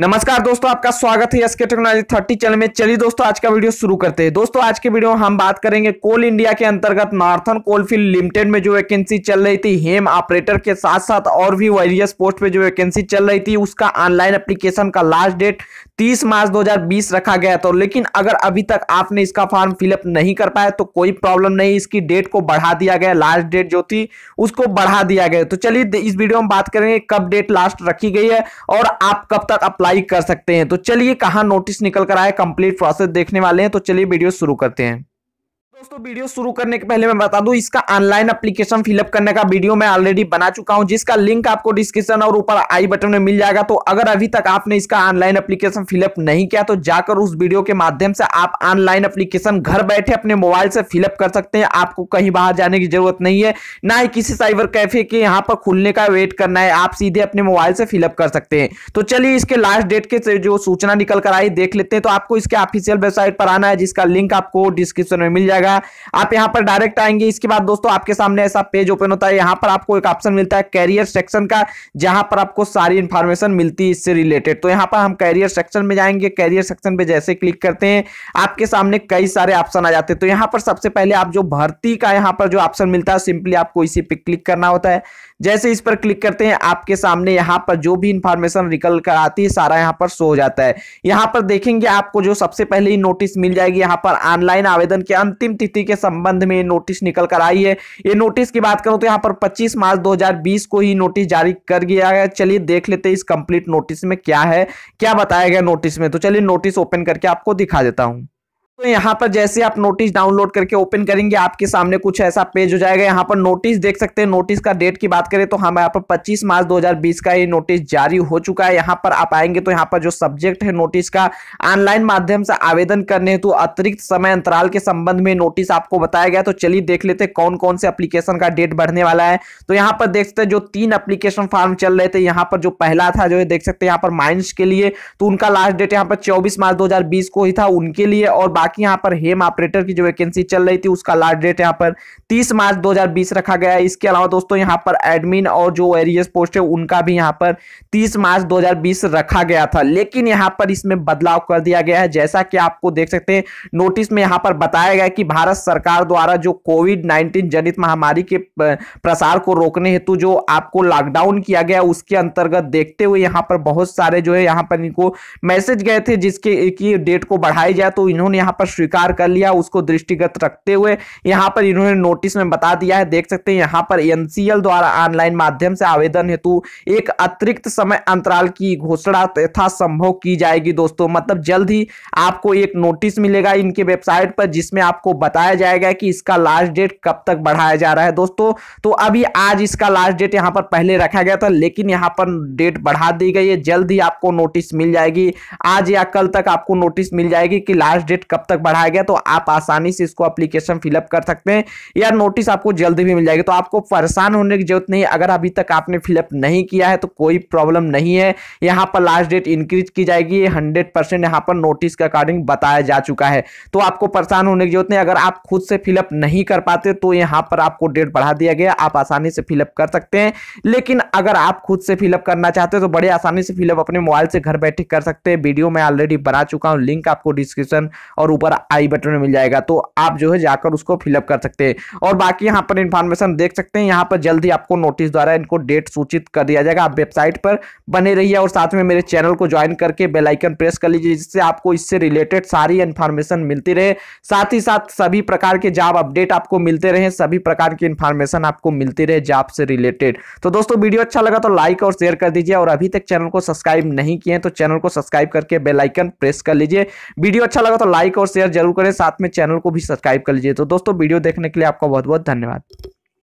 नमस्कार दोस्तों आपका स्वागत है एसके टेक्नोलॉजी थर्टी चैनल में चलिए दोस्तों आज का वीडियो शुरू करते हैं दोस्तों आज के वीडियो में हम बात करेंगे कोल इंडिया के अंतर्गत नॉर्थन कोलफील्ड लिमिटेड में जो वैकेंसी चल रही थी हेम ऑपरेटर के साथ साथ और भी वेरियस पोस्ट पे जो वैकेंसी चल रही थी उसका ऑनलाइन अप्लीकेशन का लास्ट डेट तीस मार्च 2020 रखा गया था लेकिन अगर अभी तक आपने इसका फॉर्म फिलअप नहीं कर पाया तो कोई प्रॉब्लम नहीं इसकी डेट को बढ़ा दिया गया लास्ट डेट जो थी उसको बढ़ा दिया गया तो चलिए इस वीडियो में बात करेंगे कब डेट लास्ट रखी गई है और आप कब तक अप्लाई अप्लाई कर सकते हैं तो चलिए कहां नोटिस निकल कर आए कंप्लीट प्रोसेस देखने वाले हैं तो चलिए वीडियो शुरू करते हैं दोस्तों वीडियो शुरू करने के पहले मैं बता दूं इसका ऑनलाइन एप्लीकेशन फिलअप करने का वीडियो मैं ऑलरेडी बना चुका हूं जिसका लिंक आपको डिस्क्रिप्शन और ऊपर आई बटन में मिल जाएगा तो अगर अभी तक आपने इसका ऑनलाइन एप्लीकेशन फिलअप नहीं किया तो जाकर उस वीडियो के माध्यम से आप ऑनलाइन अप्लीकेशन घर बैठे अपने मोबाइल से फिलअप कर सकते हैं आपको कहीं बाहर जाने की जरूरत नहीं है ना ही किसी साइबर कैफे के यहाँ पर खुलने का वेट करना है आप सीधे अपने मोबाइल से फिलअप कर सकते हैं तो चलिए इसके लास्ट डेट के जो सूचना निकल कर आई देख लेते हैं तो आपको इसके ऑफिशियल वेबसाइट पर आना है जिसका लिंक आपको डिस्क्रिप्शन में मिल जाएगा जाएगा आप यहां पर डायरेक्ट आएंगे इसके बाद दोस्तों आपके सामने ऐसा पेज ओपन होता है यहां पर आपको एक ऑप्शन मिलता है कैरियर सेक्शन का जहां पर आपको सारी इंफॉर्मेशन मिलती है इससे रिलेटेड तो यहां पर हम कैरियर सेक्शन में जाएंगे कैरियर सेक्शन पे जैसे क्लिक करते हैं आपके सामने कई सारे ऑप्शन आ जाते हैं तो यहां पर सबसे पहले आप जो भर्ती का यहां पर जो ऑप्शन मिलता है सिंपली आपको इसी पे क्लिक करना होता है जैसे इस पर क्लिक करते हैं आपके सामने यहाँ पर जो भी इंफॉर्मेशन निकल कर आती है सारा यहाँ पर शो हो जाता है यहाँ पर देखेंगे आपको जो सबसे पहले ही नोटिस मिल जाएगी यहाँ पर ऑनलाइन आवेदन के अंतिम तिथि के संबंध में नोटिस निकल कर आई है ये नोटिस की बात करूँ तो यहाँ पर पच्चीस मार्च दो को ही नोटिस जारी कर गया है चलिए देख लेते इस कंप्लीट नोटिस में क्या है क्या बताया गया नोटिस में तो चलिए नोटिस ओपन करके आपको दिखा देता हूँ तो यहाँ पर जैसे आप नोटिस डाउनलोड करके ओपन करेंगे आपके सामने कुछ ऐसा पेज हो जाएगा यहाँ पर नोटिस देख सकते हैं नोटिस का डेट की बात करें तो हम यहाँ पर 25 मार्च 2020 का ये नोटिस जारी हो चुका है यहाँ पर आप आएंगे तो यहाँ पर जो सब्जेक्ट है नोटिस का ऑनलाइन माध्यम से आवेदन करने हेतु तो अतिरिक्त समय अंतराल के संबंध में नोटिस आपको बताया गया तो चलिए देख लेते कौन कौन से अप्लीकेशन का डेट बढ़ने वाला है तो यहाँ पर देख सकते हैं जो तीन अप्लीकेशन फॉर्म चल रहे थे यहाँ पर जो पहला था जो देख सकते हैं यहाँ पर माइंस के लिए तो उनका लास्ट डेट यहाँ पर चौबीस मार्च दो को ही था उनके लिए और बाकी यहाँ पर हेम ऑपरेटर की जो वैकेंसी चल रही थी उसका लास्ट डेट यहाँ पर 30 मार्च 2020 रखा गया है इसके अलावा दोस्तों यहाँ पर एडमिन और जो एरियस पोस्ट है उनका भी यहाँ पर 30 मार्च 2020 रखा गया था लेकिन यहाँ पर इसमें बदलाव कर दिया गया है जैसा कि आपको देख सकते हैं नोटिस में यहाँ पर बताया गया कि भारत सरकार द्वारा जो कोविड नाइन्टीन जनित महामारी के प्रसार को रोकने हेतु जो आपको लॉकडाउन किया गया उसके अंतर्गत देखते हुए यहाँ पर बहुत सारे जो है यहाँ पर इनको मैसेज गए थे जिसके की डेट को बढ़ाई जाए तो इन्होंने यहाँ पर स्वीकार कर लिया उसको दृष्टिगत रखते हुए यहाँ पर इन्होंने नोटिस में बता दिया है देख सकते हैं यहाँ पर एनसीएल द्वारा ऑनलाइन माध्यम से आवेदन हेतु एक अतिरिक्त समय अंतराल की घोषणा तथा संभव की जाएगी दोस्तों मतलब जल्द ही आपको एक नोटिस मिलेगा इनके वेबसाइट पर जिसमें आपको बताया जाएगा कि इसका लास्ट डेट कब तक बढ़ाया जा रहा है दोस्तों तो अभी आज इसका लास्ट डेट यहाँ पर पहले रखा गया था लेकिन यहाँ पर डेट बढ़ा दी गई है जल्द ही आपको नोटिस मिल जाएगी आज या कल तक आपको नोटिस मिल जाएगी कि लास्ट डेट कब तक बढ़ाया गया तो आप आसानी से इसको अप्लीकेशन फिलअप कर सकते हैं या नोटिस आपको जल्दी भी मिल जाएगी तो आपको परेशान होने की जरूरत नहीं अगर अभी तक आपने फिलअप नहीं किया है तो कोई प्रॉब्लम नहीं है यहाँ पर लास्ट डेट इंक्रीज की जाएगी हंड्रेड परसेंट यहाँ पर नोटिस के अकॉर्डिंग बताया जा चुका है तो आपको परेशान होने की जरूरत नहीं अगर आप खुद से फिलअप नहीं कर पाते तो यहाँ पर आपको डेट बढ़ा दिया गया आप आसानी से फिलअप कर सकते हैं लेकिन अगर आप खुद से फिलअप करना चाहते हैं तो बड़े आसानी से फिलअप अपने मोबाइल से घर बैठे कर सकते हैं वीडियो मैं ऑलरेडी बना चुका हूँ लिंक आपको डिस्क्रिप्शन और ऊपर आई बटन में मिल जाएगा तो आप जो है जाकर उसको फिलअप कर सकते हैं और बाकी यहाँ पर इन्फॉर्मेशन देख सकते हैं यहाँ पर जल्द ही आपको नोटिस द्वारा इनको डेट सूचित कर दिया जाएगा आप वेबसाइट पर बने रहिए और साथ में मेरे चैनल को ज्वाइन करके बेलाइकन प्रेस कर लीजिए जिससे आपको इससे रिलेटेड सारी इन्फॉर्मेशन मिलती रहे साथ ही साथ सभी प्रकार के जॉब अपडेट आपको मिलते रहे सभी प्रकार की इन्फॉर्मेशन आपको मिलती रहे जॉब से रिलेटेड तो दोस्तों वीडियो अच्छा लगा तो लाइक और शेयर कर दीजिए और अभी तक चैनल को सब्सक्राइब नहीं किए तो चैनल को सब्सक्राइब करके बेलाइकन प्रेस कर लीजिए वीडियो अच्छा लगा तो लाइक और शेयर जरूर करें साथ में चैनल को भी सब्सक्राइब कर लीजिए तो दोस्तों वीडियो देखने के लिए आपका बहुत बहुत धन्यवाद